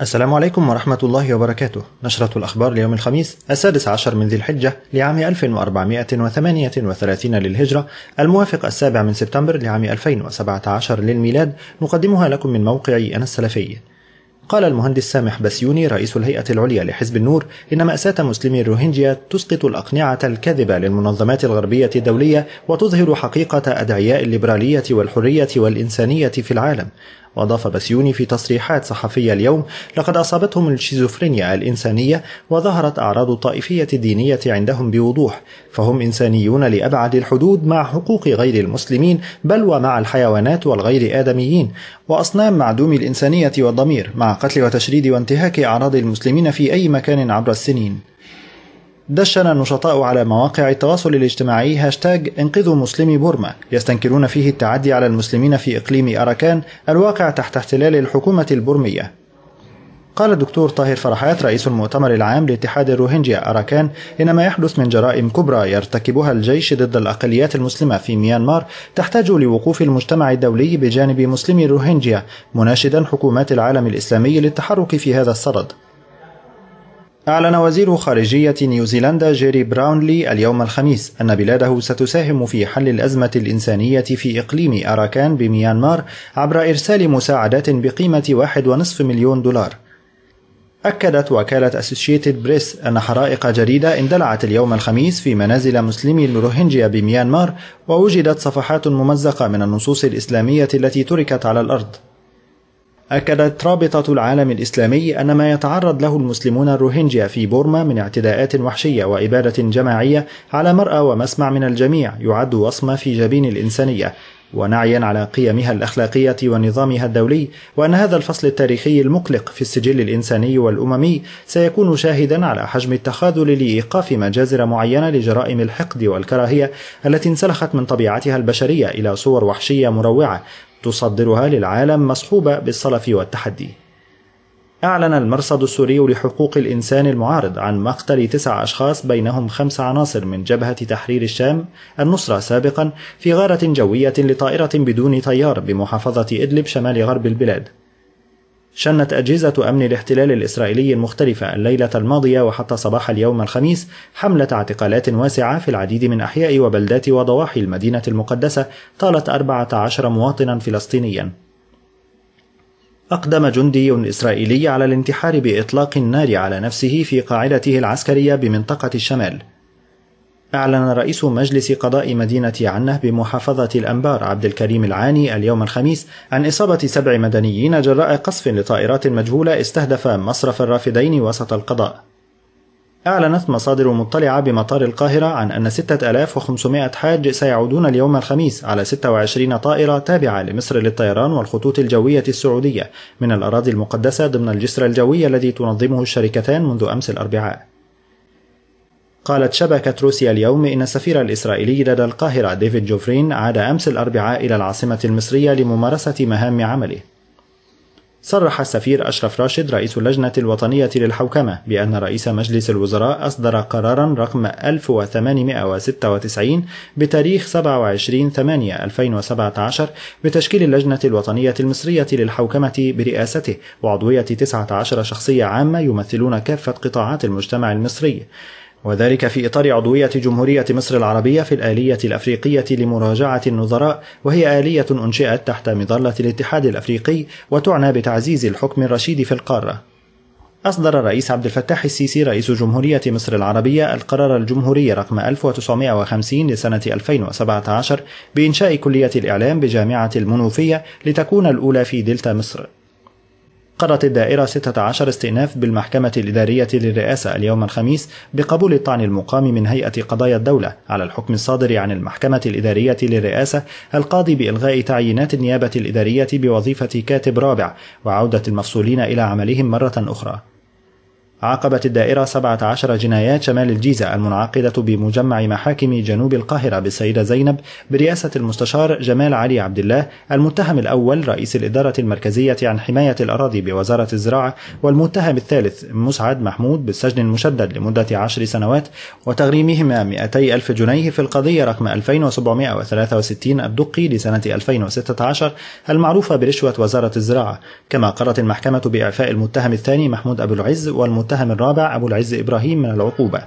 السلام عليكم ورحمة الله وبركاته نشرة الأخبار ليوم الخميس السادس عشر من ذي الحجة لعام 1438 للهجرة الموافق السابع من سبتمبر لعام 2017 للميلاد نقدمها لكم من موقعي أنا السلفي قال المهندس سامح بسيوني رئيس الهيئة العليا لحزب النور إن مأساة مسلمي الروهينجيا تسقط الأقنعة الكاذبة للمنظمات الغربية الدولية وتظهر حقيقة أدعياء الليبرالية والحرية والإنسانية في العالم وأضاف بسيوني في تصريحات صحفية اليوم لقد أصابتهم الشيزوفرينيا الإنسانية وظهرت أعراض الطائفية الدينية عندهم بوضوح فهم إنسانيون لأبعد الحدود مع حقوق غير المسلمين بل ومع الحيوانات والغير آدميين وأصنام معدوم الإنسانية والضمير مع قتل وتشريد وانتهاك أعراض المسلمين في أي مكان عبر السنين دشن النشطاء على مواقع التواصل الاجتماعي هاشتاج انقذوا مسلمي بورما يستنكرون فيه التعدي على المسلمين في إقليم أراكان الواقع تحت احتلال الحكومة البورمية قال الدكتور طاهر فرحات رئيس المؤتمر العام لاتحاد الروهينجيا أراكان إن ما يحدث من جرائم كبرى يرتكبها الجيش ضد الأقليات المسلمة في ميانمار تحتاج لوقوف المجتمع الدولي بجانب مسلمي الروهينجيا مناشدا حكومات العالم الإسلامي للتحرك في هذا الصدد أعلن وزير خارجية نيوزيلندا جيري براونلي اليوم الخميس أن بلاده ستساهم في حل الأزمة الإنسانية في إقليم أراكان بميانمار عبر إرسال مساعدات بقيمة 1.5 مليون دولار. أكدت وكالة أسوشيتد بريس أن حرائق جديدة اندلعت اليوم الخميس في منازل مسلمي الروهينجيا بميانمار ووجدت صفحات ممزقة من النصوص الإسلامية التي تركت على الأرض. أكدت رابطة العالم الإسلامي أن ما يتعرض له المسلمون الروهينجيا في بورما من اعتداءات وحشية وإبادة جماعية على مرأى ومسمع من الجميع يعد وصمة في جبين الإنسانية ونعيا على قيمها الأخلاقية ونظامها الدولي وأن هذا الفصل التاريخي المقلق في السجل الإنساني والأممي سيكون شاهدا على حجم التخاذل لإيقاف مجازر معينة لجرائم الحقد والكراهية التي انسلخت من طبيعتها البشرية إلى صور وحشية مروعة تصدرها للعالم مصحوبة بالصلف والتحدي. أعلن المرصد السوري لحقوق الإنسان المعارض عن مقتل تسع أشخاص بينهم خمس عناصر من جبهة تحرير الشام النصرة سابقا في غارة جوية لطائرة بدون طيار بمحافظة إدلب شمال غرب البلاد شنت أجهزة أمن الاحتلال الإسرائيلي المختلفة الليلة الماضية وحتى صباح اليوم الخميس حملة اعتقالات واسعة في العديد من أحياء وبلدات وضواحي المدينة المقدسة طالت 14 مواطنا فلسطينيا أقدم جندي إسرائيلي على الانتحار بإطلاق النار على نفسه في قاعدته العسكرية بمنطقة الشمال أعلن رئيس مجلس قضاء مدينة عنه بمحافظة الأنبار عبد الكريم العاني اليوم الخميس عن إصابة سبع مدنيين جراء قصف لطائرات مجهولة استهدف مصرف الرافدين وسط القضاء. أعلنت مصادر مطلعة بمطار القاهرة عن أن 6500 حاج سيعودون اليوم الخميس على 26 طائرة تابعة لمصر للطيران والخطوط الجوية السعودية من الأراضي المقدسة ضمن الجسر الجوي الذي تنظمه الشركتان منذ أمس الأربعاء. قالت شبكة روسيا اليوم إن السفير الإسرائيلي لدى القاهرة ديفيد جوفرين عاد أمس الأربعاء إلى العاصمة المصرية لممارسة مهام عمله. صرح السفير أشرف راشد رئيس اللجنة الوطنية للحوكمة بأن رئيس مجلس الوزراء أصدر قرارا رقم 1896 بتاريخ 27/8/2017 بتشكيل اللجنة الوطنية المصرية للحوكمة برئاسته وعضوية 19 شخصية عامة يمثلون كافة قطاعات المجتمع المصري. وذلك في إطار عضوية جمهورية مصر العربية في الآلية الأفريقية لمراجعة النظراء وهي آلية أنشئت تحت مظلة الاتحاد الأفريقي وتعنى بتعزيز الحكم الرشيد في القارة أصدر الرئيس عبد الفتاح السيسي رئيس جمهورية مصر العربية القرار الجمهوري رقم 1950 لسنة 2017 بإنشاء كلية الإعلام بجامعة المنوفية لتكون الأولى في دلتا مصر قررت الدائرة 16 استئناف بالمحكمة الإدارية للرئاسة اليوم الخميس بقبول الطعن المقام من هيئة قضايا الدولة على الحكم الصادر عن المحكمة الإدارية للرئاسة القاضي بإلغاء تعيينات النيابة الإدارية بوظيفة كاتب رابع وعودة المفصولين إلى عملهم مرة أخرى عاقبت الدائرة 17 جنايات شمال الجيزة المنعقدة بمجمع محاكم جنوب القاهرة بالسيدة زينب برئاسة المستشار جمال علي عبد الله المتهم الأول رئيس الإدارة المركزية عن حماية الأراضي بوزارة الزراعة والمتهم الثالث مسعد محمود بالسجن المشدد لمدة عشر سنوات وتغريمهما 200 ألف جنيه في القضية رقم 2763 الدقي لسنة 2016 المعروفة برشوة وزارة الزراعة كما قررت المحكمة بإعفاء المتهم الثاني محمود أبو العز والمتهم المتهم الرابع أبو العز إبراهيم من العقوبة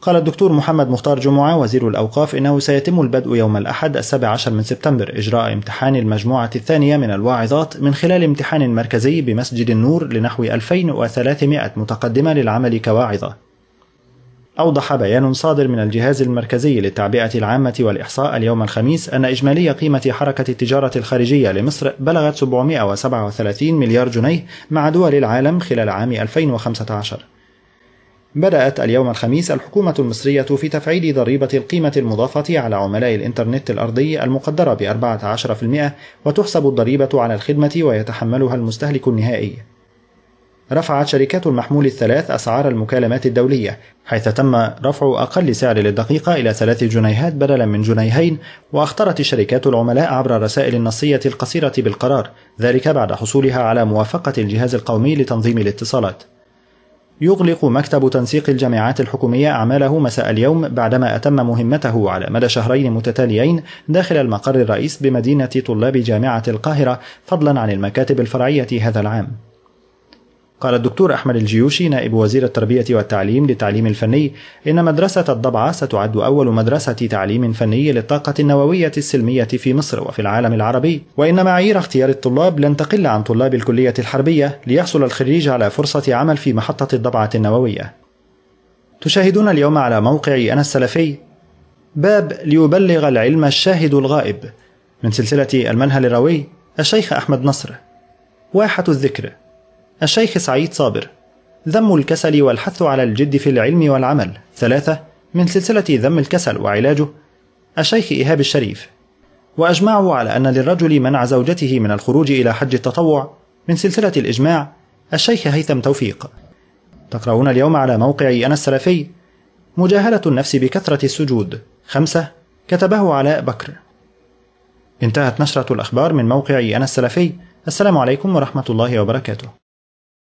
قال الدكتور محمد مختار جمعة وزير الأوقاف إنه سيتم البدء يوم الأحد السابع عشر من سبتمبر إجراء امتحان المجموعة الثانية من الواعظات من خلال امتحان مركزي بمسجد النور لنحو 2300 متقدمة للعمل كواعظة أوضح بيان صادر من الجهاز المركزي للتعبئة العامة والإحصاء اليوم الخميس أن إجمالي قيمة حركة التجارة الخارجية لمصر بلغت 737 مليار جنيه مع دول العالم خلال عام 2015 بدأت اليوم الخميس الحكومة المصرية في تفعيل ضريبة القيمة المضافة على عملاء الإنترنت الأرضي المقدرة ب 14% وتحسب الضريبة على الخدمة ويتحملها المستهلك النهائي رفعت شركات المحمول الثلاث أسعار المكالمات الدولية حيث تم رفع أقل سعر للدقيقة إلى ثلاث جنيهات بدلا من جنيهين وأخطرت الشركات العملاء عبر الرسائل النصية القصيرة بالقرار ذلك بعد حصولها على موافقة الجهاز القومي لتنظيم الاتصالات يغلق مكتب تنسيق الجامعات الحكومية أعماله مساء اليوم بعدما أتم مهمته على مدى شهرين متتاليين داخل المقر الرئيس بمدينة طلاب جامعة القاهرة فضلا عن المكاتب الفرعية هذا العام قال الدكتور أحمد الجيوشي نائب وزير التربية والتعليم للتعليم الفني إن مدرسة الضبعة ستعد أول مدرسة تعليم فني للطاقة النووية السلمية في مصر وفي العالم العربي وإن معايير اختيار الطلاب لن تقل عن طلاب الكلية الحربية ليحصل الخريج على فرصة عمل في محطة الضبعة النووية تشاهدون اليوم على موقعي أنا السلفي باب ليبلغ العلم الشاهد الغائب من سلسلة المنهل الروي الشيخ أحمد نصر واحة الذكر الشيخ سعيد صابر ذم الكسل والحث على الجد في العلم والعمل ثلاثة من سلسلة ذم الكسل وعلاجه الشيخ إيهاب الشريف وأجمعوا على أن للرجل منع زوجته من الخروج إلى حج التطوع من سلسلة الإجماع الشيخ هيثم توفيق تقرؤون اليوم على موقع أنا السلفي مجاهلة النفس بكثرة السجود خمسة كتبه علاء بكر انتهت نشرة الأخبار من موقع أنا السلفي السلام عليكم ورحمة الله وبركاته